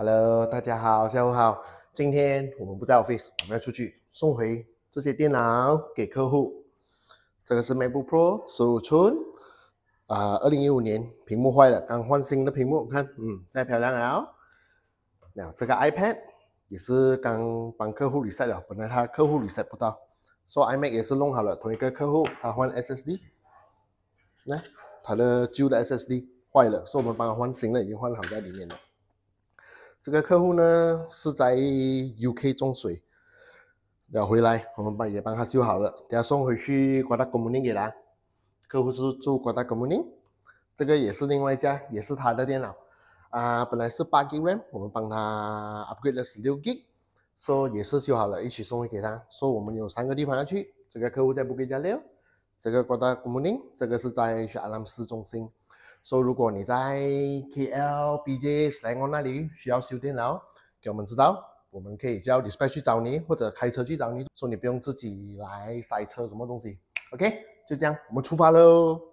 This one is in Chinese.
Hello，大家好，下午好。今天我们不在 office，我们要出去送回这些电脑给客户。这个是 MacBook Pro，五寸，啊，二零一五年屏幕坏了，刚换新的屏幕，看，嗯，在漂亮了。那这个 iPad 也是刚帮客户 reset 了，本来他客户 reset 不到，说 iMac 也是弄好了，同一个客户，他换 SSD，来，他的旧的 SSD 坏了，所以我们帮他换新的，已经换好在里面了。这个客户呢是在 U.K 中水，要回来，我们也帮他修好了，等下送回去，国达公姆宁给他。客户是住国达公姆宁，这个也是另外一家，也是他的电脑，啊，本来是 8G RAM，我们帮他 upgrade 了 16G，说也是修好了，一起送回给他说我们有三个地方要去，这个客户在不归家聊，这个国达公姆宁，这个是在拉兰市中心。以如果你在 KL、b j Slang 那里需要修电脑，给我们知道，我们可以叫 Dispatch 去找你，或者开车去找你。说你不用自己来塞车什么东西。OK，就这样，我们出发喽。